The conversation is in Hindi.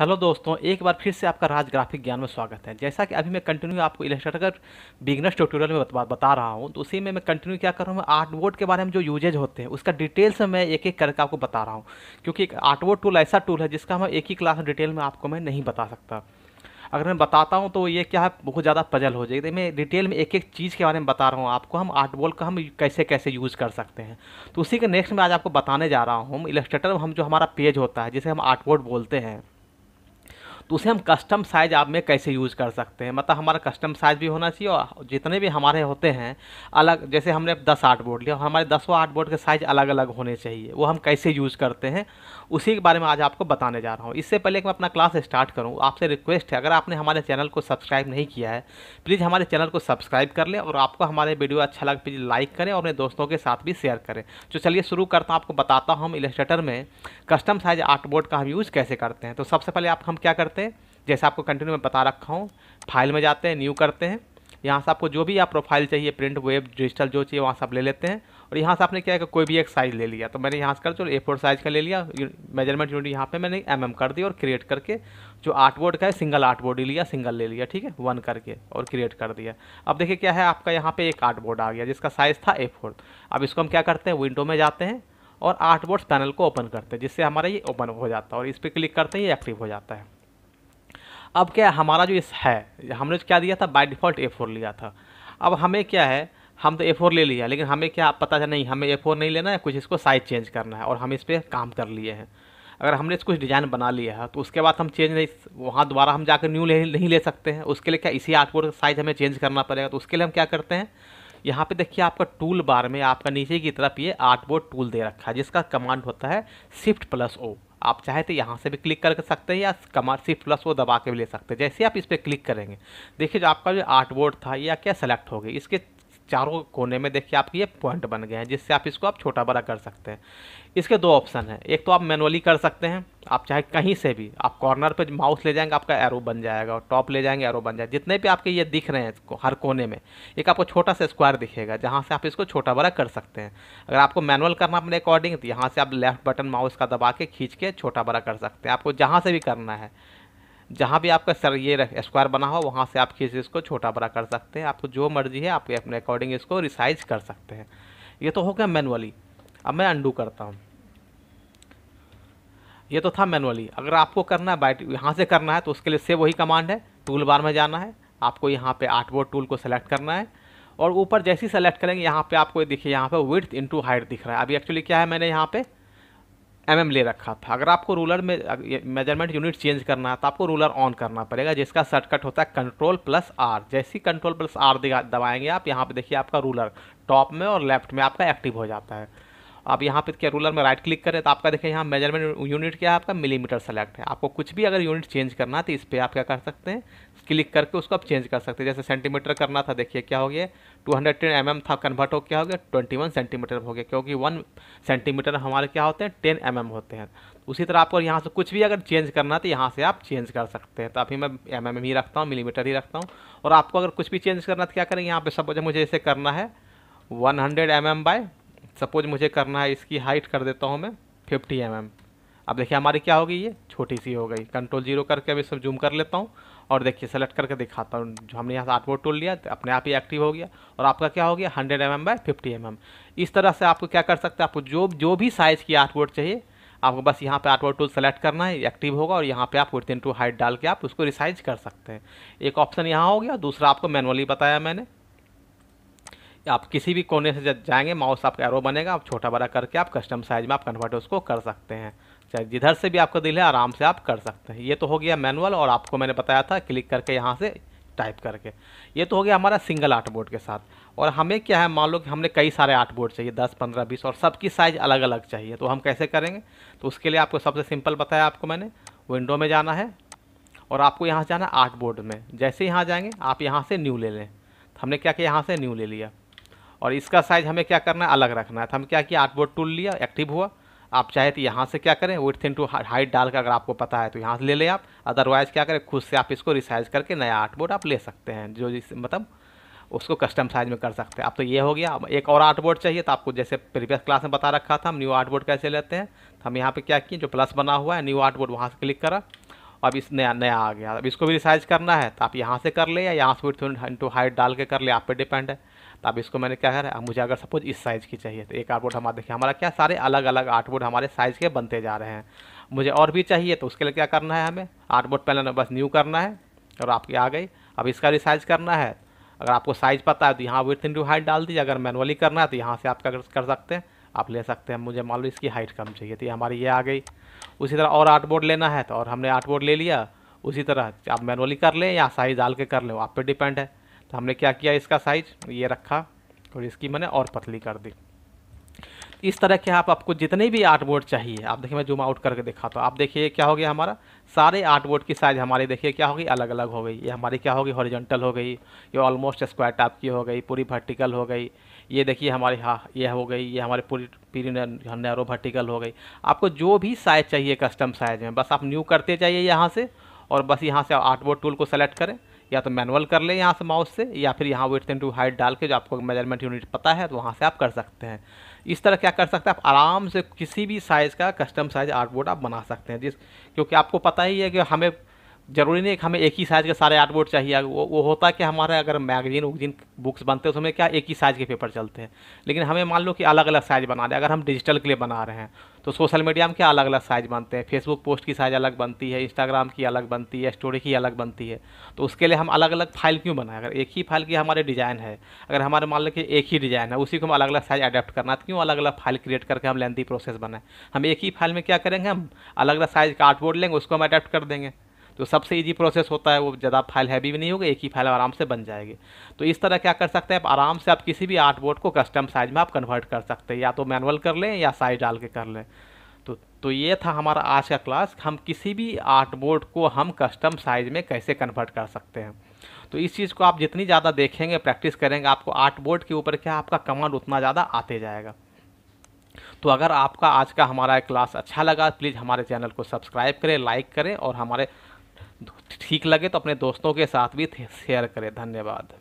हेलो दोस्तों एक बार फिर से आपका राज ग्राफिक ज्ञान में स्वागत है जैसा कि अभी मैं कंटिन्यू आपको इलेक्ट्रेटर बिगनर्स ट्यूटोरियल में बता, बता रहा हूं तो उसी में मैं कंटिन्यू क्या कर रहा हूँ आर्ट बोर्ड के बारे में जो यूजेज होते हैं उसका डिटेल्स मैं एक एक करके आपको बता रहा हूँ क्योंकि एक आर्ट बोर्ड टूल ऐसा टूल है जिसका मैं एक ही क्लास में डिटेल में आपको मैं नहीं बता सकता अगर मैं बताता हूँ तो ये क्या है बहुत ज़्यादा पजल हो जाएगी मैं डिटेल में एक एक चीज़ के बारे में बता रहा हूँ आपको हम आर्ट बॉल का हम कैसे कैसे यूज़ कर सकते हैं तो उसी के नेक्स्ट में आज आपको बताने जा रहा हूँ इलेस्ट्रेटर हम जो हमारा पेज होता है जिसे हम आर्ट बोर्ड बोलते हैं तो उसे हम कस्टम साइज़ आप में कैसे यूज़ कर सकते हैं मतलब हमारा कस्टम साइज़ भी होना चाहिए और जितने भी हमारे होते हैं अलग जैसे हमने दस आर्ट बोर्ड लिया हमारे दसों आर्ट बोर्ड के साइज़ अलग अलग होने चाहिए वो हम कैसे यूज़ करते हैं उसी के बारे में आज आपको बताने जा रहा हूँ इससे पहले कि मैं अपना क्लास स्टार्ट करूँ आपसे रिक्वेस्ट है अगर आपने हमारे चैनल को सब्सक्राइब नहीं किया है प्लीज़ हमारे चैनल को सब्सक्राइब कर लें और आपको हमारे वीडियो अच्छा लगे प्लीज़ लाइक करें और अपने दोस्तों के साथ भी शेयर करें तो चलिए शुरू करता हूँ आपको बताता हूँ हम इलेस्ट्रेटर में कस्टम साइज आर्ट बोर्ड का हम यूज़ कैसे करते हैं तो सबसे पहले आप हम क्या करते हैं करते हैं जैसे आपको कंटिन्यू में बता रखा हूँ फाइल में जाते हैं न्यू करते हैं यहाँ से आपको जो भी आप प्रोफाइल चाहिए प्रिंट वेब डिजिटल जो चाहिए वहाँ से आप ले लेते हैं और यहाँ से आपने क्या है कोई भी एक साइज़ ले लिया तो मैंने यहाँ से कर चलो ए फोर साइज़ का ले लिया मेजरमेंट यूनिट यहाँ पे मैंने एम mm कर दिया और क्रिएट करके जो आर्ट बोर्ड का है सिंगल आर्ट बोर्ड लिया सिंगल ले लिया ठीक है वन करके और क्रिएट कर दिया अब देखिए क्या है आपका यहाँ पर एक आर्ट बोर्ड आ गया जिसका साइज़ था ए अब इसको हम क्या करते हैं विंडो में जाते हैं और आर्ट बोर्ड पैनल को ओपन करते हैं जिससे हमारा ये ओपन हो जाता है और इस पर क्लिक करते हैं ये एक्टिव हो जाता है अब क्या हमारा जो इस है हमने क्या दिया था बाई डिफ़ॉल्ट ए फोर लिया था अब हमें क्या है हम तो ए फोर ले लिया लेकिन हमें क्या पता था नहीं हमें ए फोर नहीं लेना है कुछ इसको साइज़ चेंज करना है और हम इस पर काम कर लिए हैं अगर हमने कुछ डिज़ाइन बना लिया है तो उसके बाद हम चेंज नहीं वहाँ दोबारा हम जाकर न्यू ले नहीं ले सकते हैं उसके लिए क्या इसी आर्टबोर्ड साइज़ हमें चेंज करना पड़ेगा तो उसके लिए हम क्या करते हैं यहाँ पे देखिए आपका टूल बार में आपका नीचे की तरफ ये आर्टबोर्ड टूल दे रखा है जिसका कमांड होता है शिफ्ट प्लस ओ आप चाहे तो यहाँ से भी क्लिक कर सकते हैं या कमर सी प्लस वो दबा के भी ले सकते हैं जैसे आप इस पर क्लिक करेंगे देखिए जो आपका जो आर्ट बोर्ड था या क्या सेलेक्ट हो गई इसके चारों कोने में देखिए आपके ये पॉइंट बन गए हैं जिससे आप इसको आप छोटा बड़ा कर सकते हैं इसके दो ऑप्शन हैं एक तो आप मैनुअली कर सकते हैं आप चाहे कहीं से भी आप कॉर्नर पे माउस ले जाएंगे आपका एरो बन जाएगा और टॉप ले जाएंगे एरो बन जाएगा जितने भी आपके ये दिख रहे हैं इसको हर कोने में एक आपको छोटा सा स्क्वायर दिखेगा जहाँ से आप इसको छोटा बड़ा कर सकते हैं अगर आपको मैनुअल करना अपने अकॉर्डिंग तो यहाँ से आप लेफ्ट बटन माउस का दबा के खींच के छोटा बड़ा कर सकते हैं आपको जहाँ से भी करना है जहाँ भी आपका सर ये स्क्वायर बना हो वहाँ से आप खींच इसको छोटा बड़ा कर सकते हैं आपको जो मर्जी है आप अपने अकॉर्डिंग इसको रिसाइज कर सकते हैं ये तो हो गया मैनुअली अब मैं अंडू करता हूँ ये तो था मैनुअली अगर आपको करना है बाइट यहाँ से करना है तो उसके लिए से वही कमांड है टूल बार में जाना है आपको यहाँ पे वो टूल को सेलेक्ट करना है और ऊपर जैसे ही सेलेक्ट करेंगे यहाँ पे आपको देखिए यहाँ पे विथ इनटू हाइट दिख रहा है अभी एक्चुअली क्या है मैंने यहाँ पे एम mm ले रखा था अगर आपको रूलर में मेजरमेंट यूनिट चेंज करना है तो आपको रूलर ऑन करना पड़ेगा जिसका शर्टकट होता है कंट्रोल प्लस आर जैसे ही कंट्रोल प्लस आर दबाएंगे आप यहाँ पे देखिए आपका रूलर टॉप में और लेफ्ट में आपका एक्टिव हो जाता है आप यहाँ पे क्या रूलर में राइट क्लिक करें तो आपका देखें यहाँ मेजरमेंट यूनिट क्या है आपका मिलीमीटर सेलेक्ट है आपको कुछ भी अगर यूनिट चेंज करना है तो इस पर आप क्या कर सकते हैं क्लिक करके उसको आप चेंज कर सकते हैं जैसे सेंटीमीटर करना था देखिए क्या हो गया टू हंड्रेड टेन एम था कन्वर्ट हो क्या हो गया ट्वेंटी वन सेंटीमीटर हो गया क्योंकि वन सेंटीमीटर हमारे क्या होते हैं टेन एम mm होते हैं उसी तरह आपको यहाँ से कुछ भी अगर चेंज करना है तो यहाँ से आप चेंज कर सकते हैं तो अभी मैं एम mm एम ही रखता हूँ मिलीमीटर ही रखता हूँ और आपको अगर कुछ भी चेंज करना तो क्या करें यहाँ पर सब मुझे इसे करना है one hundred M M by suppose मुझे करना है इसकी हाइट कर देता हूँ मैं फिफ्टी एम अब देखिए हमारी क्या होगी ये छोटी सी हो गई कंट्रोल जीरो करके अभी सब जूम कर लेता हूँ और देखिए सेलेक्ट करके दिखाता हूँ जो हमने यहाँ से आर्टबोर्ड टूल लिया अपने आप ही एक्टिव हो गया और आपका क्या हो गया hundred M M by fifty M M इस तरह से आपको क्या कर सकते हैं आपको जो जो भी साइज़ की बोर्ड चाहिए आपको बस यहाँ पे आर्टबोर्ड टूल सेलेक्ट करना है एक्टिव होगा और यहाँ पे आप विथ टू हाइट डाल के आप उसको रिसाइज कर सकते हैं एक ऑप्शन यहाँ हो गया दूसरा आपको मैनुअली बताया मैंने आप किसी भी कोने से जाएंगे माउस आपका एरो बनेगा आप छोटा बड़ा करके आप कस्टम साइज में आप कन्वर्ट उसको कर सकते हैं चाहे जिधर से भी आपका दिल है आराम से आप कर सकते हैं ये तो हो गया मैनुअल और आपको मैंने बताया था क्लिक करके यहाँ से टाइप करके ये तो हो गया हमारा सिंगल आर्ट बोर्ड के साथ और हमें क्या है मान लो कि हमने कई सारे आर्ट बोर्ड चाहिए दस पंद्रह बीस और सबकी साइज़ अलग अलग चाहिए तो हम कैसे करेंगे तो उसके लिए आपको सबसे सिंपल बताया आपको मैंने विंडो में जाना है और आपको यहाँ जाना है आर्ट बोर्ड में जैसे यहाँ जाएंगे आप यहाँ से न्यू ले लें तो हमने क्या किया यहाँ से न्यू ले लिया और इसका साइज़ हमें क्या करना है अलग रखना है तो हम क्या किया आर्टबोर्ड बोर्ड टूल लिया एक्टिव हुआ आप चाहे तो यहाँ से क्या करें विथ इन टू हाइट डाल कर अगर आपको पता है तो यहाँ से ले लें आप अदरवाइज़ क्या करें खुद से आप इसको रिसाइज करके नया आर्ट बोर्ड आप ले सकते हैं जो जिस मतलब उसको कस्टम साइज में कर सकते हैं आप तो ये हो गया एक और आर्ट बोर्ड चाहिए तो आपको जैसे प्रीवियस क्लास में बता रखा था हम न्यू आर्ट बोर्ड कैसे लेते हैं तो हम यहाँ पर क्या किए जो प्लस बना हुआ है न्यू आर्ट बोर्ड वहाँ से क्लिक करा अब इस नया नया आ गया अब इसको भी रिसाइज करना है तो आप यहाँ से कर ले या यहाँ से फिर इंटू हाइट डाल के कर ले आप पे डिपेंड है तो अब इसको मैंने क्या करा मुझे अगर सपोज इस साइज़ की चाहिए तो एक आर्टबोर्ड हमारा देखिए हमारा क्या सारे अलग अलग आर्टबोर्ड हमारे साइज़ के बनते जा रहे हैं मुझे और भी चाहिए तो उसके लिए क्या करना है हमें आर्टबोर्ड पहले बस न्यू करना है और आपकी आ गई अब इसका रिसाइज करना है अगर आपको साइज़ पता है तो यहाँ विथ इंटू हाइट डाल दीजिए अगर मैनुअली करना है तो यहाँ से आप कर सकते हैं आप ले सकते हैं मुझे मान लो इसकी हाइट कम चाहिए तो ये हमारी ये आ गई उसी तरह और आर्ट बोर्ड लेना है तो और हमने आर्ट बोर्ड ले लिया उसी तरह आप मैनुअली कर लें या साइज़ डाल के कर लें आप पे डिपेंड है तो हमने क्या किया इसका साइज ये रखा और इसकी मैंने और पतली कर दी इस तरह के आप आपको जितने भी आर्ट बोर्ड चाहिए आप देखिए मैं जूम आउट करके दिखाता हूँ आप देखिए क्या हो गया हमारा सारे आर्ट बोर्ड की साइज़ हमारी देखिए क्या होगी अलग अलग हो गई ये हमारी क्या होगी हॉरिजॉन्टल हो गई ये ऑलमोस्ट स्क्वायर टाइप की हो गई पूरी वर्टिकल हो गई ये देखिए हमारे हाँ ये हो गई ये हमारे पूरी पीरी नैरो वर्टिकल हो गई आपको जो भी साइज चाहिए कस्टम साइज में बस आप न्यू करते जाइए यहाँ से और बस यहाँ से आर्टबोर्ड टूल को सेलेक्ट करें या तो मैनुअल कर लें यहाँ से माउस से या फिर यहाँ वेट टू हाइट डाल के जो आपको मेजरमेंट यूनिट पता है तो वहाँ से आप कर सकते हैं इस तरह क्या कर सकते हैं आप आराम से किसी भी साइज़ का कस्टम साइज आर्टबोर्ड आप बना सकते हैं जिस क्योंकि आपको पता ही है कि हमें ज़रूरी नहीं कि हमें एक ही साइज़ के सारे आर्ट बोर्ड चाहिए वो वो होता है कि हमारे अगर मैगजीन उगजीन बुक्स बनते हैं तो उसमें क्या एक ही साइज़ के पेपर चलते हैं लेकिन हमें मान लो कि अलग अलग साइज़ बना रहे हैं अगर हम डिजिटल के लिए बना रहे हैं तो सोशल मीडिया में क्या अलग अलग साइज़ बनते हैं फेसबुक पोस्ट की साइज़ अलग बनती है इंस्टाग्राम की अलग बनती है स्टोरी की अलग बनती है तो उसके लिए हम अलग अलग फाइल क्यों बनाएं अगर एक ही फाइल की हमारे डिज़ाइन है अगर हमारे मान लो कि एक ही डिज़ाइन है उसी को हम अलग अलग साइज़ अडेप्ट करना तो क्यों अलग अलग फाइल क्रिएट करके हम लेंथी प्रोसेस बनाएं हम एक ही फाइल में क्या करेंगे हम अलग अलग साइज़ का आर्ट बोर्ड लेंगे उसको हम अडेप्ट कर देंगे तो सबसे ईजी प्रोसेस होता है वो ज़्यादा फाइल हैवी भी नहीं होगा एक ही फाइल आराम से बन जाएगी तो इस तरह क्या कर सकते हैं आप आराम से आप किसी भी आर्ट बोर्ड को कस्टम साइज में आप कन्वर्ट कर सकते हैं या तो मैनुअल कर लें या साइज डाल के कर लें तो तो ये था हमारा आज का क्लास हम किसी भी आर्ट बोर्ड को हम कस्टम साइज में कैसे कन्वर्ट कर सकते हैं तो इस चीज़ को आप जितनी ज़्यादा देखेंगे प्रैक्टिस करेंगे आपको आर्ट बोर्ड के ऊपर क्या आपका कमांड उतना ज़्यादा आते जाएगा तो अगर आपका आज का हमारा क्लास अच्छा लगा प्लीज़ हमारे चैनल को सब्सक्राइब करें लाइक करें और हमारे ठीक लगे तो अपने दोस्तों के साथ भी शेयर करें धन्यवाद